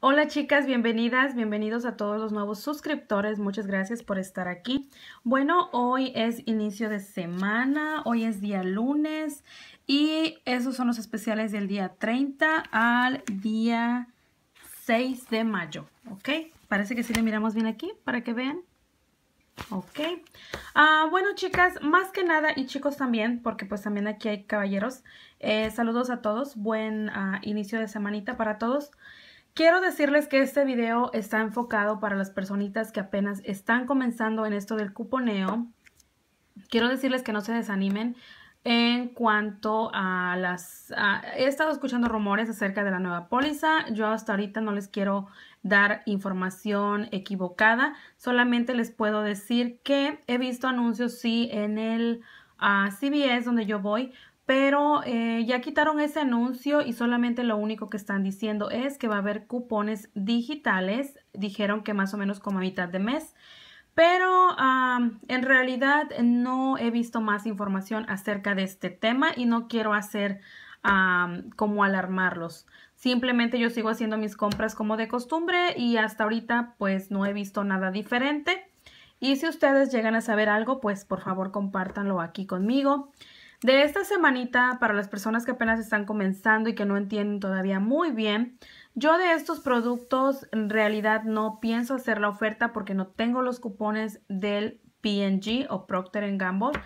Hola chicas, bienvenidas, bienvenidos a todos los nuevos suscriptores, muchas gracias por estar aquí. Bueno, hoy es inicio de semana, hoy es día lunes y esos son los especiales del día 30 al día 6 de mayo, ¿ok? Parece que sí le miramos bien aquí para que vean. Ok. Ah, bueno, chicas, más que nada, y chicos también, porque pues también aquí hay caballeros. Eh, saludos a todos. Buen ah, inicio de semanita para todos. Quiero decirles que este video está enfocado para las personitas que apenas están comenzando en esto del cuponeo. Quiero decirles que no se desanimen en cuanto a las... he estado escuchando rumores acerca de la nueva póliza. Yo hasta ahorita no les quiero dar información equivocada. Solamente les puedo decir que he visto anuncios, sí, en el ah, CBS donde yo voy pero eh, ya quitaron ese anuncio y solamente lo único que están diciendo es que va a haber cupones digitales. Dijeron que más o menos como a mitad de mes. Pero en realidad no he visto más información acerca de este tema y no quiero hacer como alarmarlos. Simplemente yo sigo haciendo mis compras como de costumbre y hasta ahorita pues no he visto nada diferente. Y si ustedes llegan a saber algo, pues por favor compártanlo aquí conmigo de esta semanita, para las personas que apenas están comenzando y que no entienden todavía muy bien, yo de estos productos en realidad no pienso hacer la oferta porque no tengo los cupones del P&G o Procter Gamble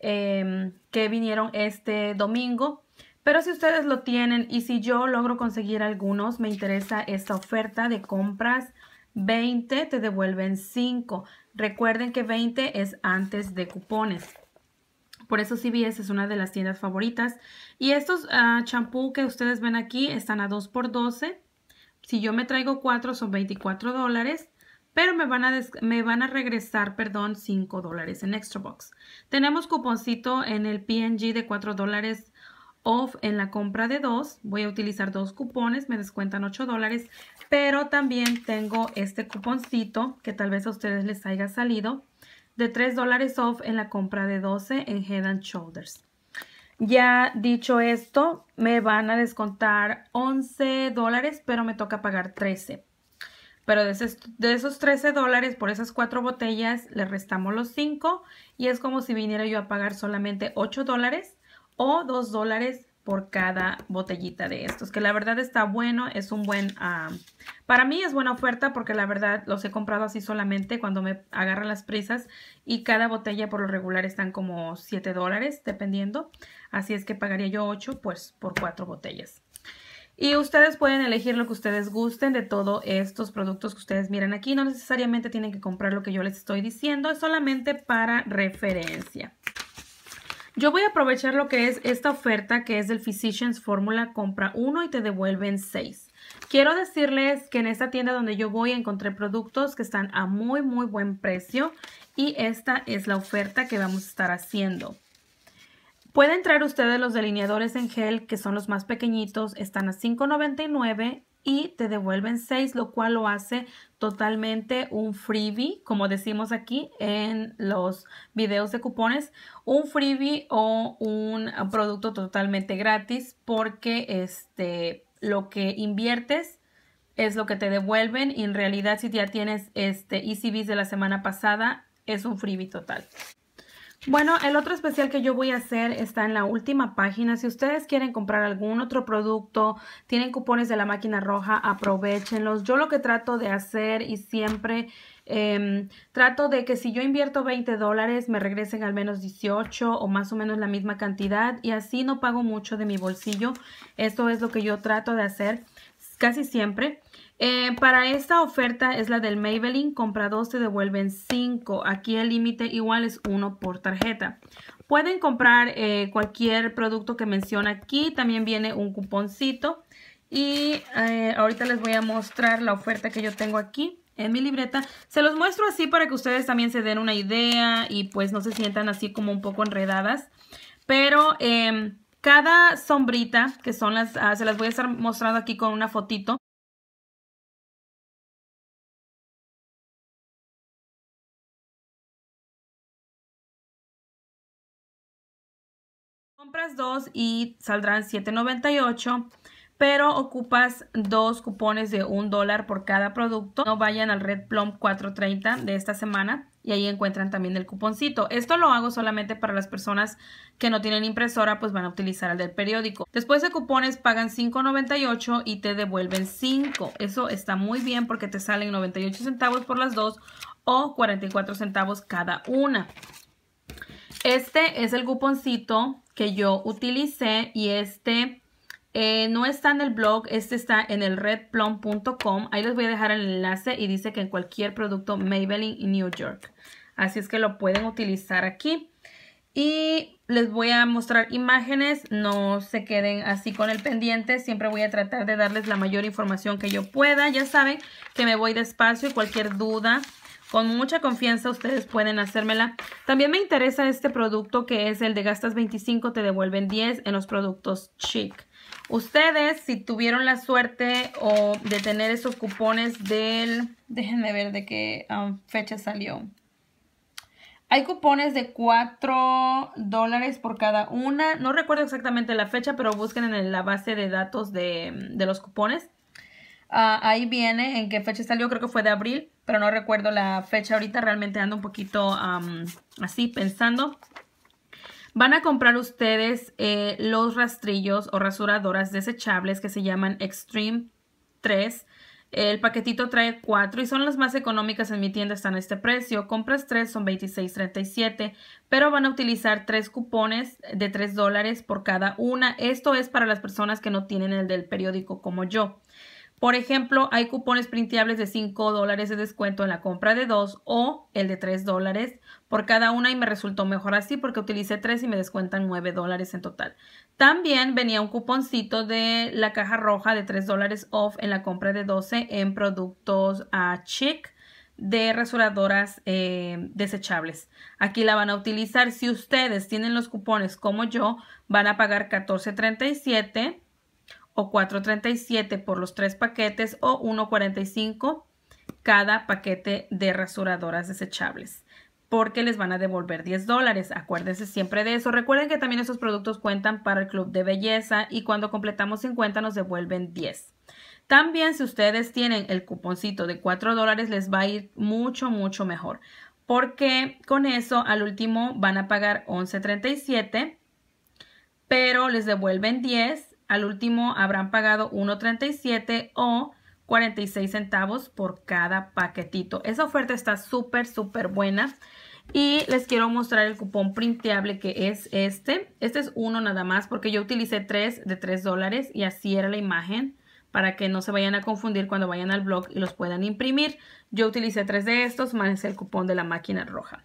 em, que vinieron este domingo. Pero si ustedes lo tienen y si yo logro conseguir algunos, me interesa esta oferta de compras 20, te devuelven 5. Recuerden que 20 es antes de cupones. Por eso CVS es una de las tiendas favoritas. Y estos ah, champú que ustedes ven aquí están a 2 por 12. Si yo me traigo 4 son 24 dólares. Pero me van, a me van a regresar, perdón, 5 dólares en Extra Box. Tenemos cuponcito en el PNG de 4 dólares off en la compra de 2. Voy a utilizar dos cupones, me descuentan 8 dólares, pero también tengo este cuponcito que tal vez a ustedes les haya salido de 3 dólares off en la compra de 12 en Head and Shoulders. Ya dicho esto, me van a descontar 11 dólares, pero me toca pagar 13. Pero de esos, 13 dólares por esas cuatro botellas, le restamos los 5 y es como si viniera yo a pagar solamente 8 dólares o 2 dólares por cada botellita de estos, que la verdad está bueno, es un buen, ah, para mí es buena oferta porque la verdad los he comprado así solamente cuando me agarran las prisas y cada botella por lo regular están como 7 dólares dependiendo, así es que pagaría yo 8 pues por 4 botellas. Y ustedes pueden elegir lo que ustedes gusten de todos estos productos que ustedes miran aquí, no necesariamente tienen que comprar lo que yo les estoy diciendo, es solamente para referencia. Yo voy a aprovechar lo que es esta oferta que es del Physicians Fórmula, compra uno y te devuelven seis. Quiero decirles que en esta tienda donde yo voy encontré productos que están a muy muy buen precio y esta es la oferta que vamos a estar haciendo. Pueden traer ustedes los delineadores en gel que son los más pequeñitos, están a $5.99 y te devuelven 6, lo cual lo hace totalmente un freebie, como decimos aquí en los videos de cupones, un freebie o un producto totalmente gratis porque este, lo que inviertes es lo que te devuelven y en realidad si ya tienes este ECBs de la semana pasada es un freebie total. Bueno, el otro especial que yo voy a hacer está en la última página. Si ustedes quieren comprar algún otro producto, tienen cupones de la máquina roja, aprovechenlos. Yo lo que trato de hacer y siempre em, trato de que si yo invierto 20 dólares, me regresen al menos 18 o más o menos la misma cantidad y así no pago mucho de mi bolsillo. Esto es lo que yo trato de hacer casi siempre. Eh, para esta oferta es la del Maybelline, compra dos te devuelven cinco. Aquí el límite igual es uno por tarjeta. Pueden comprar eh, cualquier producto que menciona aquí, también viene un cuponcito. Y eh, ahorita les voy a mostrar la oferta que yo tengo aquí en mi libreta. Se los muestro así para que ustedes también se den una idea y pues no se sientan así como un poco enredadas. Pero em, cada sombrita, que son las, ah, se las voy a estar mostrando aquí con una fotito, Compras dos y saldrán $7.98, pero ocupas dos cupones de un dólar por cada producto. No vayan al Red Plum 430 de esta semana y ahí encuentran también el cuponcito. Esto lo hago solamente para las personas que no tienen impresora, pues van a utilizar el del periódico. Después de cupones pagan $5.98 y te devuelven 5. Eso está muy bien porque te salen 98 centavos por las dos o 44 centavos cada una. Este es el cuponcito que yo utilicé y este eh, no está en el blog, este está en el redplum.com. Ahí les voy a dejar el enlace y dice que en cualquier producto Maybelline y New York. Así es que lo pueden utilizar aquí. Y les voy a mostrar imágenes, no se queden así con el pendiente. Siempre voy a tratar de darles la mayor información que yo pueda. Ya saben que me voy despacio y cualquier duda con mucha confianza ustedes pueden hacérmela. También me interesa este producto que es el de gastas 25, te devuelven 10 en los productos chic. Ustedes, si tuvieron la suerte o de tener esos cupones del... Déjenme ver de qué um, fecha salió. Hay cupones de 4 dólares por cada una. No recuerdo exactamente la fecha, pero busquen en la base de datos de, los cupones. Ah, ahí viene en qué fecha salió, creo que fue de abril pero no recuerdo la fecha ahorita, realmente ando un poquito así pensando. Van a comprar ustedes eh, los rastrillos o rasuradoras desechables que se llaman Extreme 3. El paquetito trae 4 y son las más económicas en mi tienda, están a este precio. Compras 3 son $26.37, pero van a utilizar 3 cupones de 3 dólares por cada una. Esto es para las personas que no tienen el del periódico como yo. Por ejemplo, hay cupones printeables de 5 dólares de descuento en la compra de 2 o el de 3 dólares por cada una y me resultó mejor así porque utilicé 3 y me descuentan 9 dólares en total. También venía un cuponcito de la caja roja de 3 dólares off en la compra de 12 en productos a chic de rasuradoras eh, desechables. Aquí la van a utilizar. Si ustedes tienen los cupones como yo, van a pagar $14.37 o 4.37 por los tres paquetes o 1.45 cada paquete de rasuradoras desechables porque les van a devolver 10 dólares. Acuérdense siempre de eso. Recuerden que también estos productos cuentan para el club de belleza y cuando completamos 50 nos devuelven 10. También si ustedes tienen el cuponcito de 4 dólares les va a ir mucho, mucho mejor porque con eso al último van a pagar 11.37 pero les devuelven 10 al último habrán pagado 1.37 o 46 centavos por cada paquetito. Esa oferta está súper, súper buena. Y les quiero mostrar el cupón printable que es este. Este es uno nada más porque yo utilicé tres de 3 dólares y así era la imagen para que no se vayan a confundir cuando vayan al blog y los puedan imprimir. Yo utilicé tres de estos más el cupón de la máquina roja.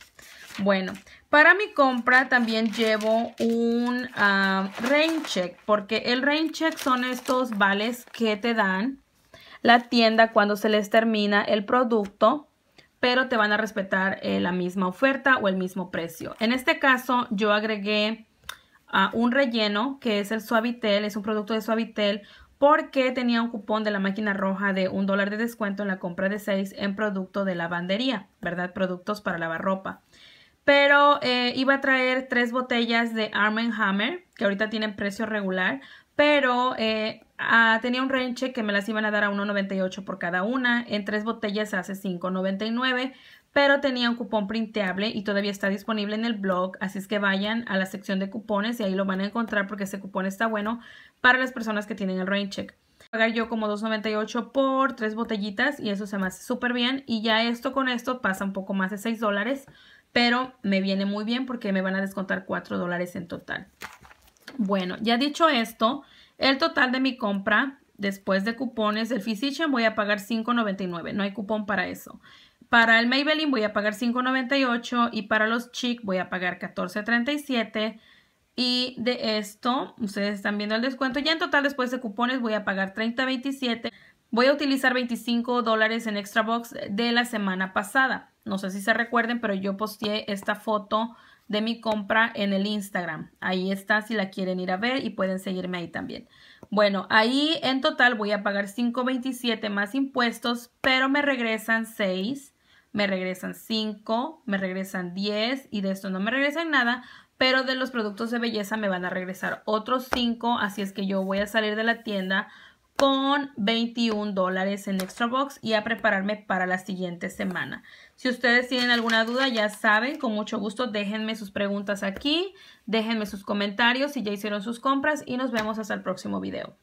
Bueno, para mi compra también llevo un ah, rain check, porque el rain check son estos vales que te dan la tienda cuando se les termina el producto, pero te van a respetar eh, la misma oferta o el mismo precio. En este caso yo agregué ah, un relleno que es el Suavitel, es un producto de Suavitel porque tenía un cupón de la máquina roja de un dólar de descuento en la compra de seis en producto de lavandería, ¿verdad? Productos para lavar ropa. Pero eh, iba a traer tres botellas de Arm Hammer, que ahorita tienen precio regular, pero eh, ah, tenía un range que me las iban a dar a 1.98 por cada una. En tres botellas hace 5.99, pero tenía un cupón printable y todavía está disponible en el blog, así es que vayan a la sección de cupones y ahí lo van a encontrar porque ese cupón está bueno para las personas que tienen el rain check. Pagar yo como $2.98 por tres botellitas y eso se me hace súper bien y ya esto con esto pasa un poco más de 6 dólares, pero me viene muy bien porque me van a descontar 4 dólares en total. Bueno, ya dicho esto, el total de mi compra después de cupones del Physician voy a pagar $5.99, no hay cupón para eso. Para el Maybelline voy a pagar $5.98 y para los Chic voy a pagar $14.37. Y de esto, ustedes están viendo el descuento. Ya en total después de cupones voy a pagar $30.27. Voy a utilizar 25 dólares en Extra Box de la semana pasada. No sé si se recuerden, pero yo posteé esta foto de mi compra en el Instagram. Ahí está si la quieren ir a ver y pueden seguirme ahí también. Bueno, ahí en total voy a pagar $5.27 más impuestos, pero me regresan 6 me regresan 5, me regresan 10 y de esto no me regresan nada, pero de los productos de belleza me van a regresar otros 5, así es que yo voy a salir de la tienda con 21 dólares en Extra Box y a prepararme para la siguiente semana. Si ustedes tienen alguna duda, ya saben, con mucho gusto déjenme sus preguntas aquí, déjenme sus comentarios si ya hicieron sus compras y nos vemos hasta el próximo video.